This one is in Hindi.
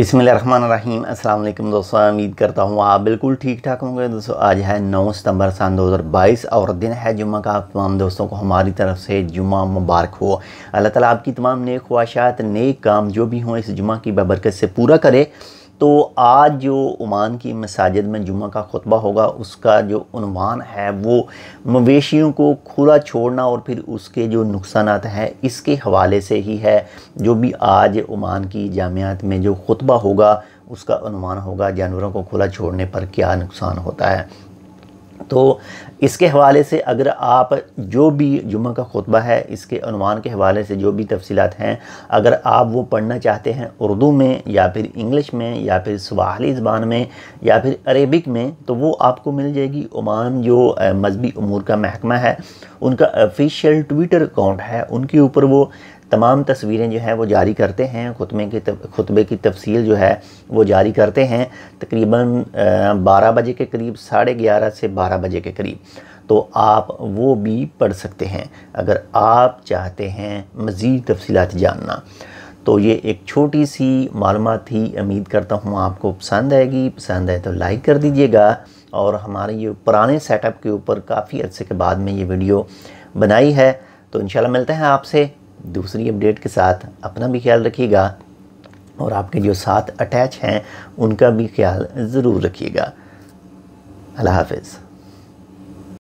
बिसमीम अल्लाम दोस्तों उम्मीद करता हूँ आप बिल्कुल ठीक ठाक होंगे दोस्तों आज है 9 सितंबर सन 2022 और दिन है जुम्मा का तमाम दोस्तों को हमारी तरफ से जुम्मा मुबारक हो अल्लाह ताला आपकी तमाम नेक ख्वाहिशात नेक काम जो भी हों इस जुम्मा की बबरकत से पूरा करे तो आज जो ओमान की मसाजिद में जुम्मे का खुतबा होगा उसका जो उनवान है वो मवेशियों को खुला छोड़ना और फिर उसके जो नुकसान हैं इसके हवाले से ही है जो भी आज ओमान की जामियात में जो खुतबा होगा उसका अनुमान होगा जानवरों को खुला छोड़ने पर क्या नुकसान होता है तो इसके हवाले से अगर आप जो भी जुम्मे का खुतबा है इसके अनुमान के हवाले से जो भी तफसीत हैं अगर आप वो पढ़ना चाहते हैं उर्दू में या फिर इंग्लिश में या फिर सवाली ज़बान में या फिर अरेबिक में तो वो आपको मिल जाएगी ओमान जो मजहबी अमूर का महकमा है उनका ऑफिशियल ट्विटर अकाउंट है उनके ऊपर वो तमाम तस्वीरें जो हैं वो जारी करते हैं खुतबे की खुतबे की तफसील जो है वो जारी करते हैं तकरीबन बारह बजे के करीब साढ़े ग्यारह से बारह बजे के करीब तो आप वो भी पढ़ सकते हैं अगर आप चाहते हैं मज़ीद तफसीत जानना तो ये एक छोटी सी मालूम थी उम्मीद करता हूँ आपको पसंद आएगी पसंद आए तो लाइक कर दीजिएगा और हमारे ये पुराने सेटअप के ऊपर काफ़ी अर्से के बाद में ये वीडियो बनाई है तो इंशाल्लाह मिलते हैं आपसे दूसरी अपडेट के साथ अपना भी ख्याल रखिएगा और आपके जो साथ अटैच हैं उनका भी ख्याल ज़रूर रखिएगा अल्लाह हाफिज़